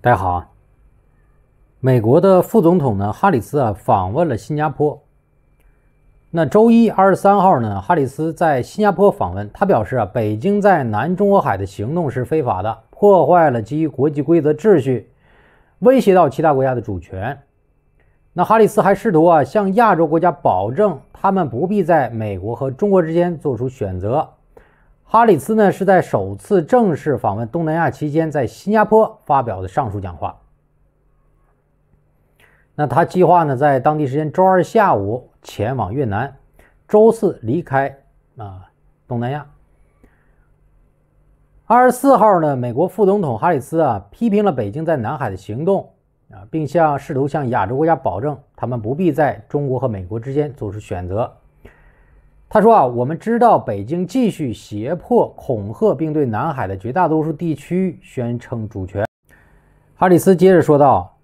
大家好，美国的副总统呢，哈里斯啊，访问了新加坡。那周一二十三号呢，哈里斯在新加坡访问，他表示啊，北京在南中国海的行动是非法的，破坏了基于国际规则秩序，威胁到其他国家的主权。那哈里斯还试图啊，向亚洲国家保证，他们不必在美国和中国之间做出选择。哈里斯呢是在首次正式访问东南亚期间，在新加坡发表的上述讲话。那他计划呢在当地时间周二下午前往越南，周四离开啊东南亚。二十四号呢，美国副总统哈里斯啊批评了北京在南海的行动啊，并向试图向亚洲国家保证他们不必在中国和美国之间做出选择。他说啊，我们知道北京继续胁迫、恐吓，并对南海的绝大多数地区宣称主权。哈里斯接着说道，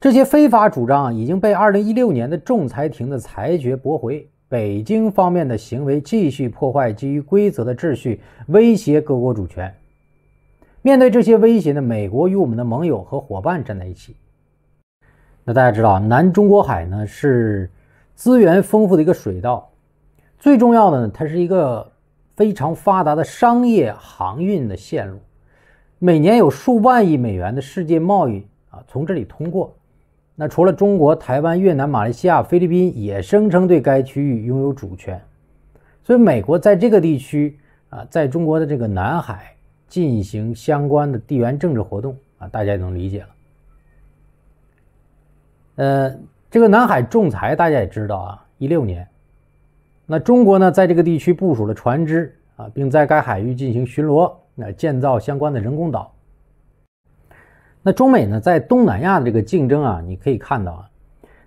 这些非法主张已经被2016年的仲裁庭的裁决驳回。北京方面的行为继续破坏基于规则的秩序，威胁各国主权。面对这些威胁呢，美国与我们的盟友和伙伴站在一起。那大家知道南中国海呢是资源丰富的一个水道。最重要的呢，它是一个非常发达的商业航运的线路，每年有数万亿美元的世界贸易啊从这里通过。那除了中国、台湾、越南、马来西亚、菲律宾也声称对该区域拥有主权，所以美国在这个地区啊，在中国的这个南海进行相关的地缘政治活动啊，大家也能理解了。呃，这个南海仲裁大家也知道啊，一六年。那中国呢，在这个地区部署了船只啊，并在该海域进行巡逻，那建造相关的人工岛。那中美呢，在东南亚的这个竞争啊，你可以看到啊，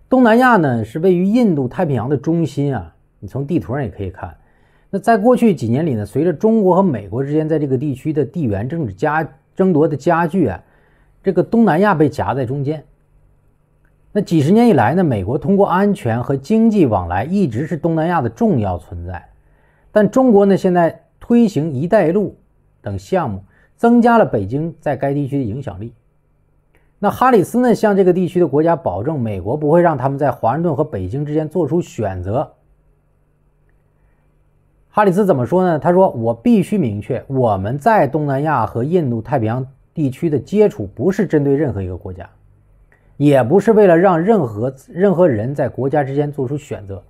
东南亚呢是位于印度太平洋的中心啊，你从地图上也可以看。那在过去几年里呢，随着中国和美国之间在这个地区的地缘政治加争夺的加剧啊，这个东南亚被夹在中间。那几十年以来呢，美国通过安全和经济往来一直是东南亚的重要存在。但中国呢，现在推行“一带一路”等项目，增加了北京在该地区的影响力。那哈里斯呢，向这个地区的国家保证，美国不会让他们在华盛顿和北京之间做出选择。哈里斯怎么说呢？他说：“我必须明确，我们在东南亚和印度太平洋地区的接触不是针对任何一个国家。”也不是为了让任何任何人在国家之间做出选择。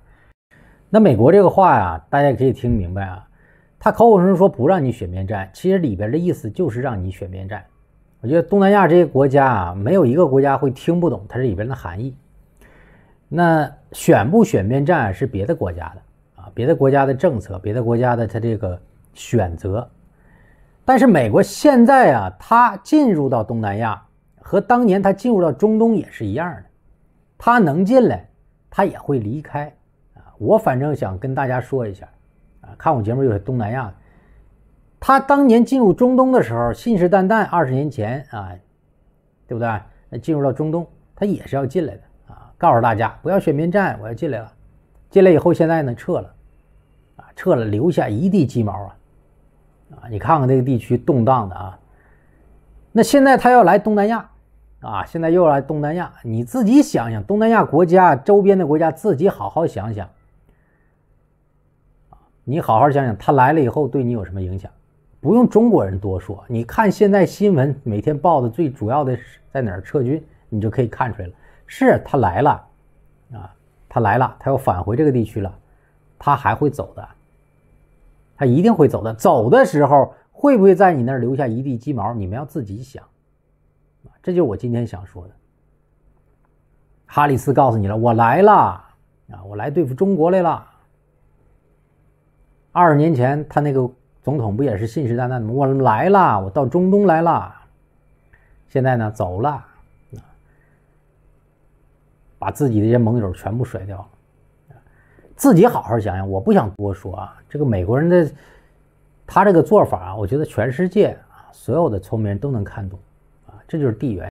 那美国这个话呀，大家可以听明白啊，他口口声声说不让你选边站，其实里边的意思就是让你选边站。我觉得东南亚这些国家啊，没有一个国家会听不懂它这里边的含义。那选不选边站是别的国家的啊，别的国家的政策，别的国家的他这个选择。但是美国现在啊，他进入到东南亚。和当年他进入到中东也是一样的，他能进来，他也会离开，啊，我反正想跟大家说一下，啊，看我节目有东南亚，他当年进入中东的时候信誓旦旦，二十年前啊，对不对？那进入到中东，他也是要进来的啊，告诉大家不要选边站，我要进来了，进来以后现在呢撤了，啊，撤了留下一地鸡毛啊，啊，你看看这个地区动荡的啊，那现在他要来东南亚。啊，现在又来东南亚，你自己想想，东南亚国家周边的国家，自己好好想想。你好好想想，他来了以后对你有什么影响？不用中国人多说，你看现在新闻每天报的最主要的是在哪儿撤军，你就可以看出来了。是他来了，啊，他来了，他要返回这个地区了，他还会走的，他一定会走的。走的时候会不会在你那儿留下一地鸡毛？你们要自己想。这就是我今天想说的。哈里斯告诉你了，我来了啊，我来对付中国来了。二十年前，他那个总统不也是信誓旦旦的吗？我来了，我到中东来了。现在呢，走了，把自己这些盟友全部甩掉了，自己好好想想。我不想多说啊，这个美国人的他这个做法啊，我觉得全世界啊，所有的聪明人都能看懂。这就是地缘。